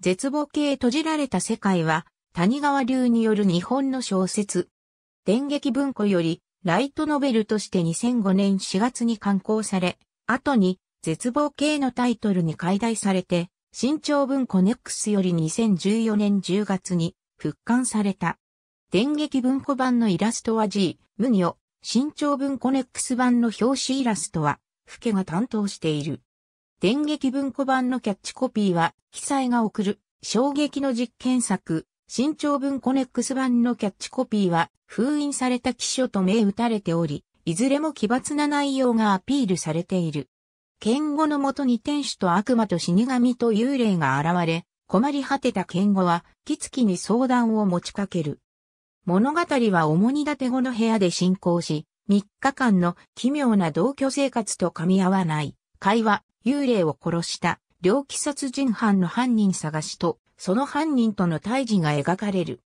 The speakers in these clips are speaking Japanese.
絶望系閉じられた世界は、谷川流による日本の小説。電撃文庫より、ライトノベルとして2005年4月に刊行され、後に、絶望系のタイトルに解題されて、新潮文庫ネックスより2014年10月に、復刊された。電撃文庫版のイラストは G、無行、新潮文庫ネックス版の表紙イラストは、フケが担当している。電撃文庫版のキャッチコピーは、被災が送る、衝撃の実験作、新潮文コネックス版のキャッチコピーは、封印された記書と銘打たれており、いずれも奇抜な内容がアピールされている。剣語のもとに天使と悪魔と死神と幽霊が現れ、困り果てた剣語は、キツキに相談を持ちかける。物語は主に立て後の部屋で進行し、3日間の奇妙な同居生活と噛み合わない、会話、幽霊を殺した猟奇殺人犯の犯人探しと、その犯人との対峙が描かれる。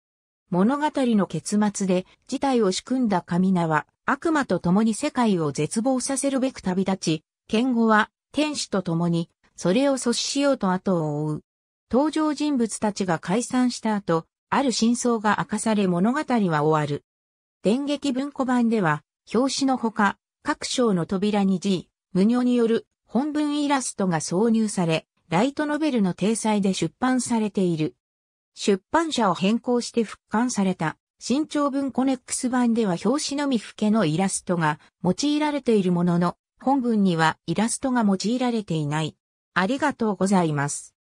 物語の結末で事態を仕組んだ神名は悪魔と共に世界を絶望させるべく旅立ち、剣後は天使と共にそれを阻止しようと後を追う。登場人物たちが解散した後、ある真相が明かされ物語は終わる。電撃文庫版では、表紙のほか、各章の扉に G、無尿による本文イラストが挿入され、ライトノベルの体裁で出版されている。出版社を変更して復刊された新潮文コネックス版では表紙のみ付けのイラストが用いられているものの、本文にはイラストが用いられていない。ありがとうございます。